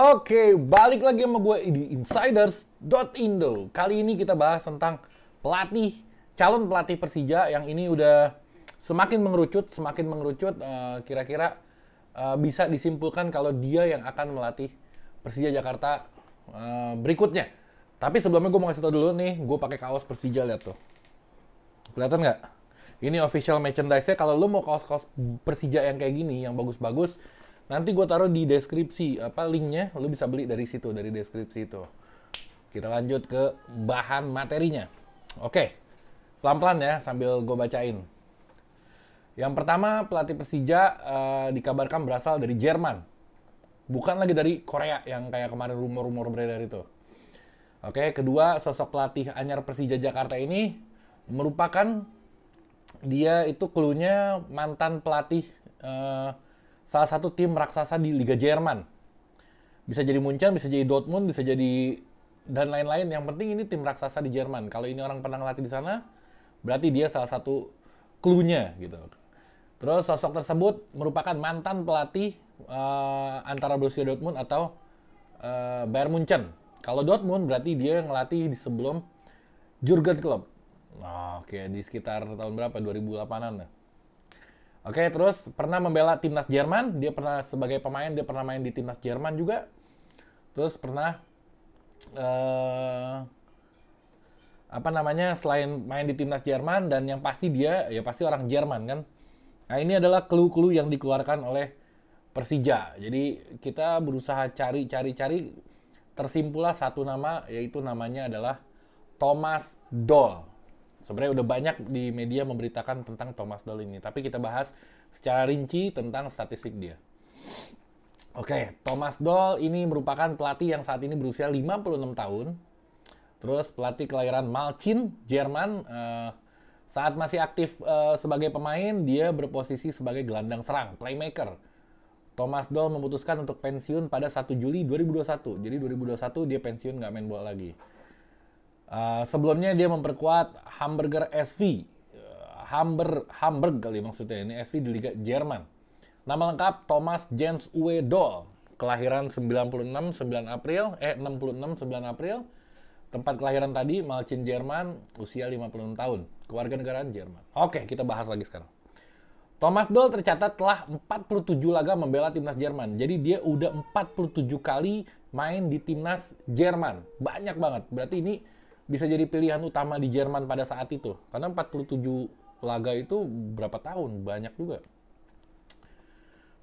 Oke, balik lagi sama gue di Insiders.indo. Kali ini kita bahas tentang pelatih, calon pelatih Persija yang ini udah semakin mengerucut, semakin mengerucut. Eh, kira-kira uh, uh, bisa disimpulkan kalau dia yang akan melatih Persija Jakarta uh, berikutnya. Tapi sebelumnya gue mau kasih tau dulu nih, gue pakai kaos Persija lihat tuh. Kelihatan nggak? Ini official merchandise-nya. Kalau lo mau kaos-kaos Persija yang kayak gini, yang bagus-bagus, Nanti gue taruh di deskripsi apa linknya, lu bisa beli dari situ, dari deskripsi itu. Kita lanjut ke bahan materinya. Oke, pelan-pelan ya sambil gue bacain. Yang pertama pelatih Persija uh, dikabarkan berasal dari Jerman, bukan lagi dari Korea yang kayak kemarin rumor-rumor beredar itu. Oke, kedua sosok pelatih Anyar Persija Jakarta ini merupakan dia itu klunya mantan pelatih uh, salah satu tim raksasa di Liga Jerman. Bisa jadi Munchen, bisa jadi Dortmund, bisa jadi dan lain-lain. Yang penting ini tim raksasa di Jerman. Kalau ini orang pernah ngelatih di sana, berarti dia salah satu klunya gitu. Terus sosok tersebut merupakan mantan pelatih uh, antara Borussia Dortmund atau uh, Bayern Munchen. Kalau Dortmund berarti dia ngelatih di sebelum Jurgen Klopp. Oh, Oke, okay. di sekitar tahun berapa? 2008-an lah. Ya? Oke, terus pernah membela timnas Jerman, dia pernah sebagai pemain, dia pernah main di timnas Jerman juga. Terus pernah uh, apa namanya selain main di timnas Jerman dan yang pasti dia ya pasti orang Jerman kan. Nah ini adalah clue-clue yang dikeluarkan oleh Persija. Jadi kita berusaha cari-cari-cari tersimpulah satu nama yaitu namanya adalah Thomas Doll. Sebenarnya udah banyak di media memberitakan tentang Thomas Doll ini, tapi kita bahas secara rinci tentang statistik dia. Oke, okay, Thomas Doll ini merupakan pelatih yang saat ini berusia 56 tahun. Terus pelatih kelahiran Malchin, Jerman. Uh, saat masih aktif uh, sebagai pemain, dia berposisi sebagai gelandang serang, playmaker. Thomas Doll memutuskan untuk pensiun pada 1 Juli 2021. Jadi 2021 dia pensiun nggak main bola lagi. Eh, sebelumnya dia memperkuat Hamburger SV. Uh, eh, Hamber, Hamburg kali maksudnya ini SV di Liga Jerman. Nama lengkap Thomas Jens Uwe Doll. Kelahiran 96 9 April, eh 66 9 April. Tempat kelahiran tadi Malcin Jerman, usia 56 tahun. Kewarganegaraan Jerman. Oke, kita bahas lagi sekarang. Thomas Doll tercatat telah 47 laga membela timnas Jerman. Jadi dia udah 47 kali main di timnas Jerman. Banyak banget. Berarti ini bisa jadi pilihan utama di Jerman pada saat itu. Karena 47 laga itu berapa tahun? Banyak juga.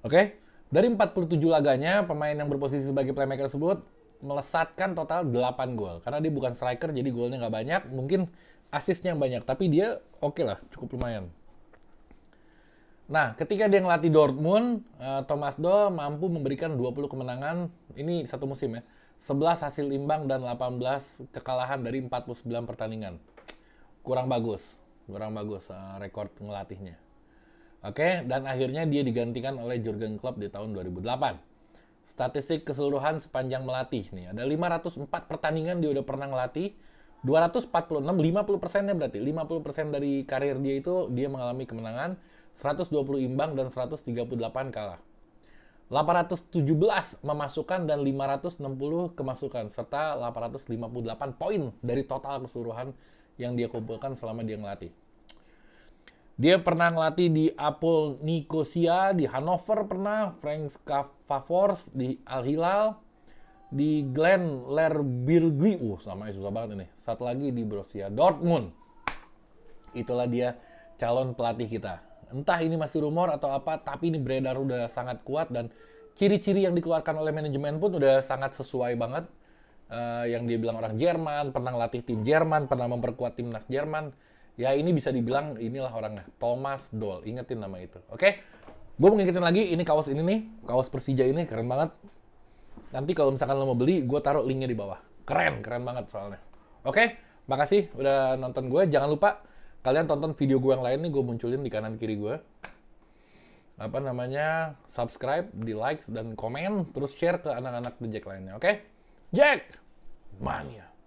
Oke, okay? dari 47 laganya, pemain yang berposisi sebagai playmaker tersebut melesatkan total 8 gol. Karena dia bukan striker, jadi golnya nggak banyak. Mungkin asisnya banyak, tapi dia oke okay lah, cukup lumayan. Nah, ketika dia ngelatih Dortmund, eh, Thomas Doll mampu memberikan 20 kemenangan. Ini satu musim ya 11 hasil imbang dan 18 kekalahan dari 49 pertandingan. Kurang bagus, kurang bagus uh, rekor ngelatihnya. Oke, okay? dan akhirnya dia digantikan oleh Jurgen Klopp di tahun 2008. Statistik keseluruhan sepanjang melatih nih, ada 504 pertandingan dia udah pernah ngelatih, 246, 50 persennya berarti. 50 persen dari karir dia itu dia mengalami kemenangan, 120 imbang dan 138 kalah. 817 memasukkan dan 560 kemasukan serta 858 poin dari total keseluruhan yang dia kumpulkan selama dia ngelatih. Dia pernah ngelatih di Apol Nicosia, di Hannover pernah, Frank Favors di Al Hilal, di Glen Lerbirgli, uh sama susah banget ini. Satu lagi di Borussia Dortmund. Itulah dia calon pelatih kita. Entah ini masih rumor atau apa, tapi ini beredar udah sangat kuat dan ciri-ciri yang dikeluarkan oleh manajemen pun udah sangat sesuai banget. Uh, yang dia bilang orang Jerman, pernah latih tim Jerman, pernah memperkuat timnas Jerman. Ya ini bisa dibilang inilah orangnya, Thomas Doll. Ingetin nama itu, oke? Okay? Gue mau ngingetin lagi, ini kaos ini nih, kaos Persija ini keren banget. Nanti kalau misalkan lo mau beli, gue taruh linknya di bawah. Keren, keren banget soalnya. Oke, okay? makasih udah nonton gue. Jangan lupa kalian tonton video gue yang lain nih gue munculin di kanan kiri gue apa namanya subscribe di likes dan komen terus share ke anak-anak the Jack lainnya oke okay? Jack mania